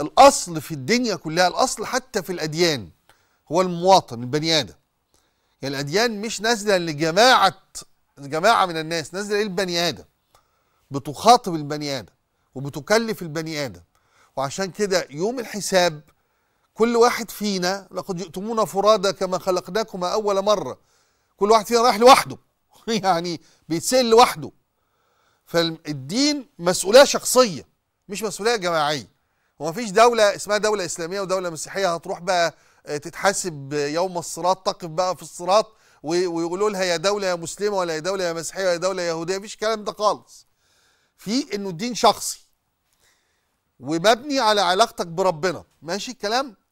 الاصل في الدنيا كلها الاصل حتى في الاديان هو المواطن البني ادم يعني الاديان مش نازله لجماعه جماعه من الناس نازله للبني ادم بتخاطب البني ادم وبتكلف البني ادم وعشان كده يوم الحساب كل واحد فينا لقد جئتمونا فرادى كما خلقناكما اول مره كل واحد فينا رايح لوحده يعني بيتسال لوحده فالدين مسؤوليه شخصيه مش مسؤوليه جماعيه ومفيش دولة اسمها دولة إسلامية ودولة مسيحية هتروح بقى آه، تتحاسب يوم الصراط تقف بقى في الصراط ويقولوا لها يا دولة يا مسلمة ولا يا دولة يا مسيحية ولا يا دولة يهودية مفيش الكلام ده خالص في إنه الدين شخصي ومبني على علاقتك بربنا ماشي الكلام